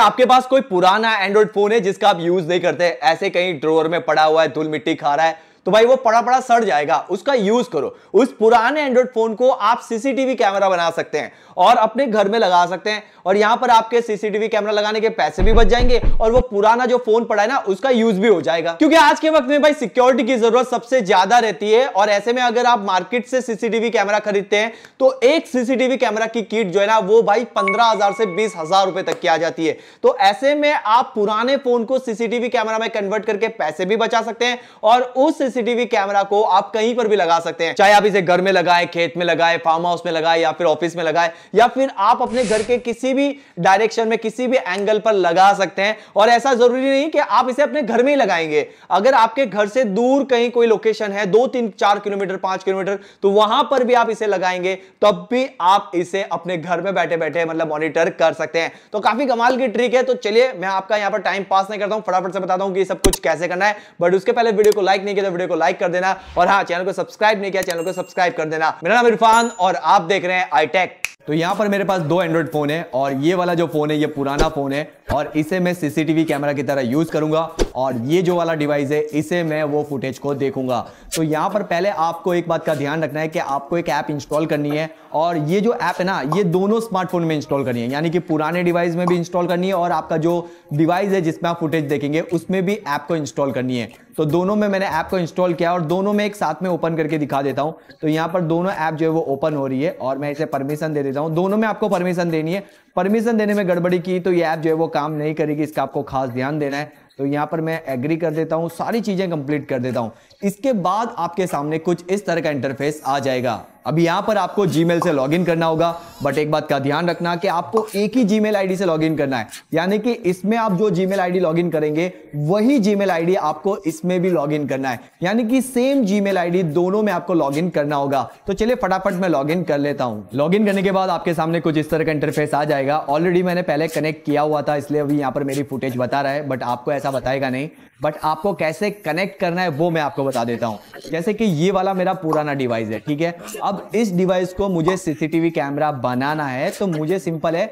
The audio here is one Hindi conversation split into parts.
क्या आपके पास कोई पुराना एंड्रॉइड फोन है जिसका आप यूज नहीं करते ऐसे कहीं ड्रोवर में पड़ा हुआ है धूल मिट्टी खा रहा है तो भाई वो पड़ा पड़ा सड़ जाएगा उसका यूज करो उस पुराने एंड्रॉइड फोन को आप सीसीटीवी कैमरा बना सकते हैं और अपने घर में लगा सकते हैं और यहां पर आपके सीसीटीवी कैमरा लगाने के पैसे भी बच जाएंगे और वो पुराना जो फोन पड़ा है ना उसका यूज भी हो जाएगा क्योंकि आज के वक्त में भाई सिक्योरिटी की जरूरत सबसे ज्यादा रहती है और ऐसे में अगर आप मार्केट से सीसीटीवी कैमरा खरीदते हैं तो एक सीसीटीवी कैमरा की किट जो है ना वो भाई पंद्रह हजार से बीस हजार रुपए तक की आ जाती है तो ऐसे में आप पुराने फोन को सीसीटीवी कैमरा में कन्वर्ट करके पैसे भी बचा सकते हैं और उस सीसीटीवी कैमरा को आप कहीं पर भी लगा सकते हैं चाहे आप इसे घर में लगाए खेत में लगाए फार्म हाउस में लगाए या फिर ऑफिस में लगाए या फिर आप अपने घर के किसी भी डायरेक्शन में किसी भी एंगल पर लगा सकते हैं और ऐसा जरूरी नहीं कि आप इसे अपने घर में ही लगाएंगे अगर आपके घर से दूर कहीं कोई लोकेशन है दो तीन चार किलोमीटर पांच किलोमीटर तो वहां पर भी आप इसे लगाएंगे तब भी आप इसे अपने घर में बैठे बैठे मतलब मॉनिटर कर सकते हैं तो काफी कमाल की ट्रिक है तो चलिए मैं आपका यहां पर टाइम पास नहीं करता हूं फटाफट से बताता हूं कि सब कुछ कैसे करना है बट उसके पहले वीडियो को लाइक नहीं किया तो वीडियो को लाइक कर देना और हाँ चैनल को सब्सक्राइब नहीं किया चैनल को सब्सक्राइब कर देना मेरा नाम इरफान और आप देख रहे हैं आईटेक तो यहाँ पर मेरे पास दो एंड्रॉइड फोन है और ये वाला जो फोन है ये पुराना फोन है और इसे मैं सीसीटीवी कैमरा की तरह यूज करूंगा और ये जो वाला डिवाइस है इसे मैं वो फुटेज को देखूंगा तो यहाँ पर पहले आपको एक बात का ध्यान रखना है कि आपको एक ऐप इंस्टॉल करनी है और ये जो ऐप है ना ये दोनों स्मार्टफोन में इंस्टॉल करनी है यानी कि पुराने डिवाइस में भी इंस्टॉल करनी है और आपका जो डिवाइस है जिसमें आप फुटेज देखेंगे उसमें भी ऐप को इंस्टॉल करनी है तो दोनों में मैंने ऐप को इंस्टॉल किया और दोनों में एक साथ में ओपन करके दिखा देता हूं तो यहां पर दोनों ऐप जो है वो ओपन हो रही है और मैं इसे परमिशन दे देता हूं दोनों में आपको परमिशन देनी है परमिशन देने में गड़बड़ी की तो ये ऐप जो है वो काम नहीं करेगी इसका आपको खास ध्यान देना है तो यहां पर मैं एग्री कर देता हूँ सारी चीज़ें कंप्लीट कर देता हूँ इसके बाद आपके सामने कुछ इस तरह का इंटरफेस आ जाएगा अभी यहां पर आपको जीमेल से लॉगिन करना होगा बट एक बात का ध्यान रखना कि आपको एक ही जीमेल आईडी से लॉगिन करना है यानी कि इसमें आप जो जीमेल आईडी लॉगिन करेंगे वही जीमेल आईडी आपको इसमें भी लॉगिन करना है यानी कि सेम जीमेल आईडी दोनों में आपको लॉगिन करना होगा तो चलिए फटाफट मैं लॉगिन कर लेता हूं लॉगिन करने के बाद आपके सामने कुछ इस तरह का इंटरफेस आ जाएगा ऑलरेडी मैंने पहले कनेक्ट किया हुआ था इसलिए अभी यहाँ पर मेरी फुटेज बता रहा है बट आपको ऐसा बताएगा नहीं बट आपको कैसे कनेक्ट करना है वो मैं आपको बता देता हूँ जैसे कि ये वाला मेरा पुराना डिवाइस है ठीक है अब इस डिवाइस को मुझे सीसीटीवी कैमरा बनाना है तो मुझे सिंपल है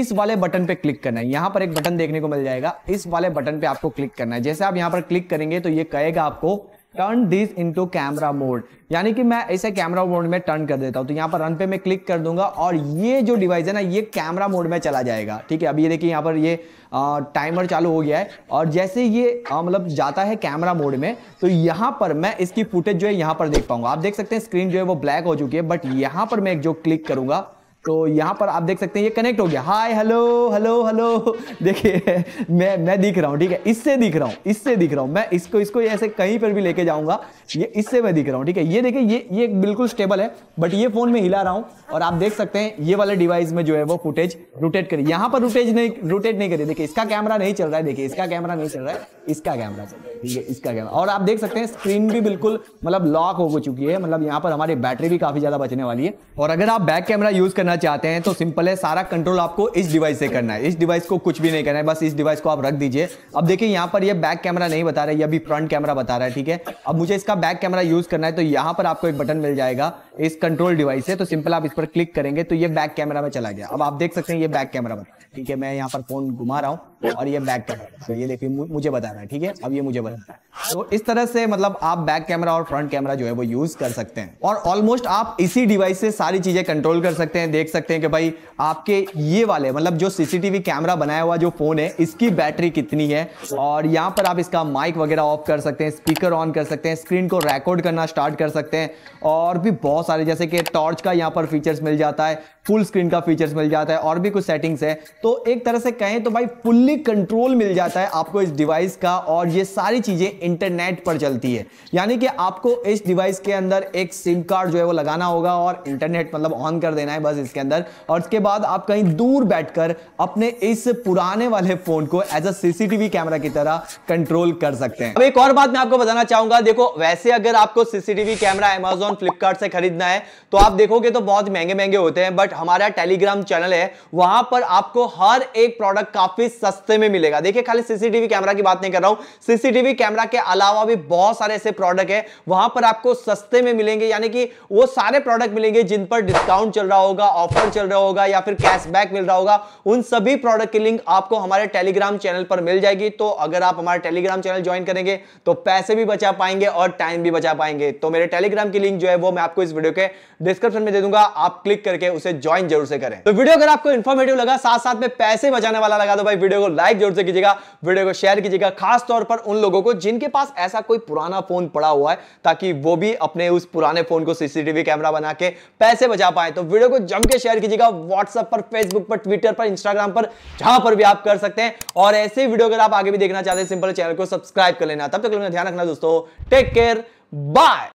इस वाले बटन पे क्लिक करना है यहां पर एक बटन देखने को मिल जाएगा इस वाले बटन पे आपको क्लिक करना है जैसे आप यहां पर क्लिक करेंगे तो ये कहेगा आपको turn this into camera mode यानी कि मैं इसे कैमरा मोड में टर्न कर देता हूँ तो यहाँ पर रन पे मैं क्लिक कर दूंगा और ये जो डिवाइस है ना ये कैमरा मोड में चला जाएगा ठीक है अभी ये देखिए यहाँ पर ये आ, टाइमर चालू हो गया है और जैसे ये मतलब जाता है कैमरा मोड में तो यहाँ पर मैं इसकी फुटेज जो है यहाँ पर देख पाऊंगा आप देख सकते हैं स्क्रीन जो है वो ब्लैक हो चुकी है बट यहाँ पर मैं जो क्लिक करूंगा तो यहाँ पर आप देख सकते हैं ये कनेक्ट हो गया हाय हेलो हेलो हेलो देखिए मैं मैं दिख रहा हूँ ठीक है इससे दिख रहा हूँ इससे दिख रहा हूँ मैं इसको इसको ऐसे कहीं पर भी लेके जाऊँगा ये इससे मैं दिख रहा हूँ ठीक है ये देखिए ये ये बिल्कुल स्टेबल है बट ये फ़ोन में हिला रहा हूँ और आप देख सकते हैं ये वाले डिवाइस में जो है वो फुटेज रोटेट करी यहाँ पर रोटेज नहीं रोटेट नहीं करी देखिए इसका कैमरा नहीं चल रहा है देखिए इसका कैमरा नहीं चल रहा है इसका कैमरा ठीक है इसका कैमरा और आप देख सकते हैं स्क्रीन भी बिल्कुल मतलब लॉक हो चुकी है मतलब यहाँ पर हमारी बैटरी भी काफ़ी ज़्यादा बचने वाली है और अगर आप बैक कैमरा यूज़ करना चाहते हैं तो सिंपल है सारा कंट्रोल आपको इस डिवाइस से करना है इस डिवाइस को कुछ भी नहीं करना है बस इस डिवाइस को आप रख दीजिए अब देखिए यहाँ पर यह बैक कैमरा नहीं बता रहा है यह भी फ्रंट कैमरा बता रहा है ठीक है अब मुझे इसका बैक कैमरा यूज़ करना है तो यहाँ पर आपको एक बटन मिल जाएगा इस कंट्रोल डिवाइस से तो सिंपल आप इस पर क्लिक करेंगे तो ये बैक कैमरा में चला गया अब आप देख सकते हैं ये बैक कैमरा बता ठीक है मैं यहाँ पर फोन घुमा रहा हूँ और ये बैक कैमरा तो ये देखिए मुझे बता रहा है ठीक है अब ये मुझे बता रहा है तो इस तरह से मतलब आप बैक कैमरा और फ्रंट कैमरा जो है वो यूज कर सकते हैं और ऑलमोस्ट आप इसी डिवाइस से सारी चीजें कंट्रोल कर सकते हैं देख सकते हैं कि भाई आपके ये वाले मतलब जो सीसीटीवी कैमरा बनाया हुआ जो फोन है इसकी बैटरी कितनी है और यहाँ पर आप इसका माइक वगैरह ऑफ कर सकते हैं स्पीकर ऑन कर सकते हैं स्क्रीन को रेकॉर्ड करना स्टार्ट कर सकते हैं और भी बहुत सारे जैसे कि टॉर्च का यहाँ पर फीचर्स मिल जाता है फुल स्क्रीन का फीचर्स मिल जाता है और भी कुछ सेटिंग्स है तो एक तरह से कहें तो भाई फुल्ली कंट्रोल मिल जाता है आपको इस डिवाइस का और ये सारी चीज़ें इंटरनेट पर चलती है यानी कि आपको इस डिवाइस के अंदर एक सिम कार्ड जो है वो लगाना होगा और इंटरनेट मतलब ऑन कर देना है बस इसके अंदर और इसके बाद आप कहीं दूर बैठकर अपने इस पुराने वाले फोन को एज अ सीसीटीवी कैमरा की तरह कंट्रोल कर सकते हैं अब एक और बात मैं आपको बताना चाहूंगा देखो वैसे अगर आपको सीसीटीवी कैमरा एमेजोन फ्लिपकार्ट से खरीदना है तो आप देखोगे तो बहुत महंगे महंगे होते हैं बट हमारा टेलीग्राम चैनल है वहां पर आपको हर एक प्रोडक्ट काफी सस्ते में मिलेगा देखिए खाली सीसीटीवी कैमरा की बात नहीं कर रहा हूं सीसीटीवी कैमरा के अलावा भी बहुत सारे ऐसे प्रोडक्ट है वहां पर आपको सस्ते में मिलेंगे यानी कि वो सारे प्रोडक्ट मिलेंगे जिन पर डिस्काउंट चल रहा होगा ऑफर चल रहा होगा या फिर कैशबैक मिल रहा होगा उन सभी प्रोडक्ट की लिंक आपको हमारे टेलीग्राम चैनल पर मिल जाएगी तो अगर आप हमारे टेलीग्राम चैनल ज्वाइन करेंगे तो पैसे भी बचा पाएंगे और टाइम भी बचा पाएंगे तो मेरे टेलीग्राम की लिंक जो है वो मैं आपको इस वीडियो के डिस्क्रिप्शन में दे दूंगा आप क्लिक करके उसे ज्वाइन जरूर से करें तो वीडियो अगर आपको इन्फॉर्मेटिव लगा साथ साथ में पैसे बचाने वाला लगा तो भाई वीडियो को लाइक जरूर से कीजिएगा वीडियो को शेयर कीजिएगा खास तौर पर उन लोगों को जिनके पास ऐसा कोई पुराना फोन पड़ा हुआ है ताकि वो भी अपने उस पुराने फोन को सीसीटीवी कैमरा बना के पैसे बचा पाए तो वीडियो को जम के शेयर कीजिएगा व्हाट्सएप पर फेसबुक पर ट्विटर पर इंस्टाग्राम पर जहां पर भी आप कर सकते हैं और ऐसे वीडियो अगर आप आगे भी देखना चाहते हैं सिंपल चैनल को सब्सक्राइब कर लेना तब तक ध्यान रखना दोस्तों टेक केयर बाय